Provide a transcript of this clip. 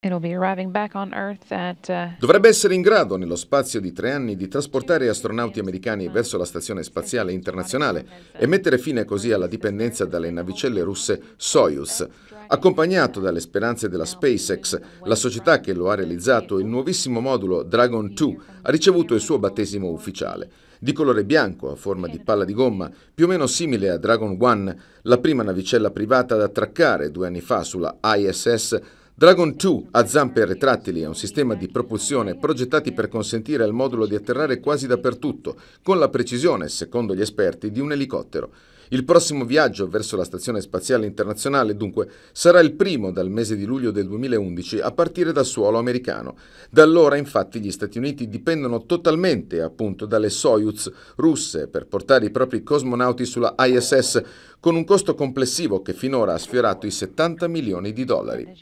Uh, Dovrebbe essere in grado, nello spazio di tre anni, di trasportare astronauti americani verso la Stazione Spaziale Internazionale e mettere fine così alla dipendenza dalle navicelle russe Soyuz. Accompagnato dalle speranze della SpaceX, la società che lo ha realizzato, il nuovissimo modulo Dragon 2 ha ricevuto il suo battesimo ufficiale. Di colore bianco, a forma di palla di gomma, più o meno simile a Dragon 1, la prima navicella privata ad attraccare due anni fa sulla ISS, Dragon 2 a zampe retrattili è un sistema di propulsione progettati per consentire al modulo di atterrare quasi dappertutto, con la precisione, secondo gli esperti, di un elicottero. Il prossimo viaggio verso la Stazione Spaziale Internazionale, dunque, sarà il primo dal mese di luglio del 2011 a partire dal suolo americano. Da allora, infatti, gli Stati Uniti dipendono totalmente, appunto, dalle Soyuz russe per portare i propri cosmonauti sulla ISS, con un costo complessivo che finora ha sfiorato i 70 milioni di dollari.